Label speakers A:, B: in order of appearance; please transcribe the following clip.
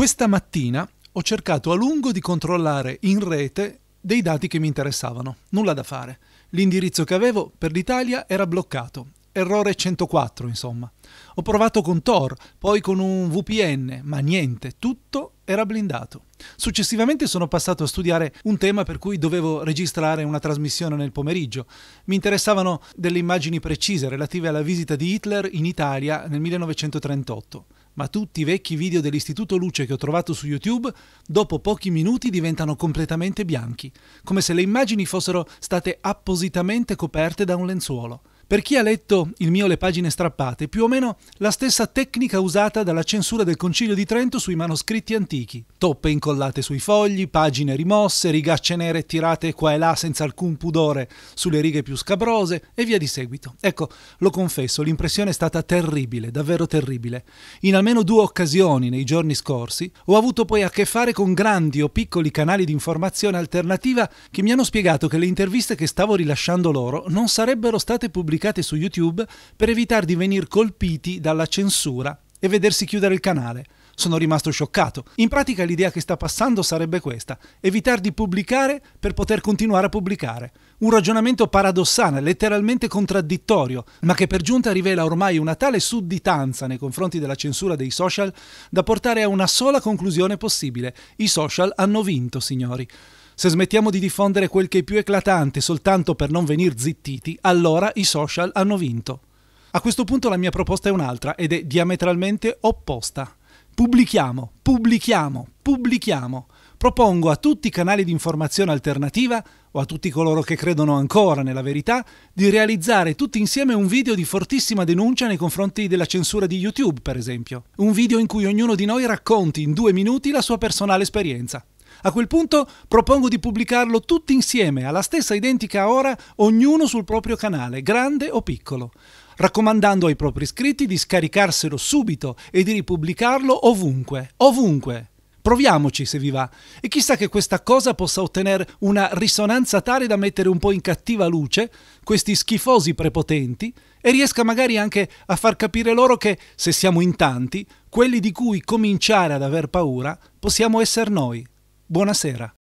A: Questa mattina ho cercato a lungo di controllare in rete dei dati che mi interessavano. Nulla da fare. L'indirizzo che avevo per l'Italia era bloccato. Errore 104, insomma. Ho provato con Tor, poi con un VPN, ma niente, tutto era blindato. Successivamente sono passato a studiare un tema per cui dovevo registrare una trasmissione nel pomeriggio. Mi interessavano delle immagini precise relative alla visita di Hitler in Italia nel 1938 ma tutti i vecchi video dell'Istituto Luce che ho trovato su YouTube, dopo pochi minuti diventano completamente bianchi, come se le immagini fossero state appositamente coperte da un lenzuolo. Per chi ha letto il mio Le pagine strappate, più o meno la stessa tecnica usata dalla censura del Concilio di Trento sui manoscritti antichi. Toppe incollate sui fogli, pagine rimosse, rigacce nere tirate qua e là senza alcun pudore sulle righe più scabrose e via di seguito. Ecco, lo confesso, l'impressione è stata terribile, davvero terribile. In almeno due occasioni nei giorni scorsi ho avuto poi a che fare con grandi o piccoli canali di informazione alternativa che mi hanno spiegato che le interviste che stavo rilasciando loro non sarebbero state pubblicate pubblicate su YouTube per evitare di venir colpiti dalla censura e vedersi chiudere il canale. Sono rimasto scioccato. In pratica l'idea che sta passando sarebbe questa, evitare di pubblicare per poter continuare a pubblicare. Un ragionamento paradossale, letteralmente contraddittorio, ma che per giunta rivela ormai una tale sudditanza nei confronti della censura dei social da portare a una sola conclusione possibile. I social hanno vinto, signori. Se smettiamo di diffondere quel che è più eclatante soltanto per non venir zittiti, allora i social hanno vinto. A questo punto la mia proposta è un'altra ed è diametralmente opposta. Pubblichiamo, pubblichiamo, pubblichiamo. Propongo a tutti i canali di informazione alternativa o a tutti coloro che credono ancora nella verità di realizzare tutti insieme un video di fortissima denuncia nei confronti della censura di YouTube, per esempio. Un video in cui ognuno di noi racconti in due minuti la sua personale esperienza. A quel punto propongo di pubblicarlo tutti insieme, alla stessa identica ora, ognuno sul proprio canale, grande o piccolo, raccomandando ai propri iscritti di scaricarselo subito e di ripubblicarlo ovunque, ovunque. Proviamoci se vi va. E chissà che questa cosa possa ottenere una risonanza tale da mettere un po' in cattiva luce questi schifosi prepotenti e riesca magari anche a far capire loro che, se siamo in tanti, quelli di cui cominciare ad aver paura possiamo essere noi. Buonasera.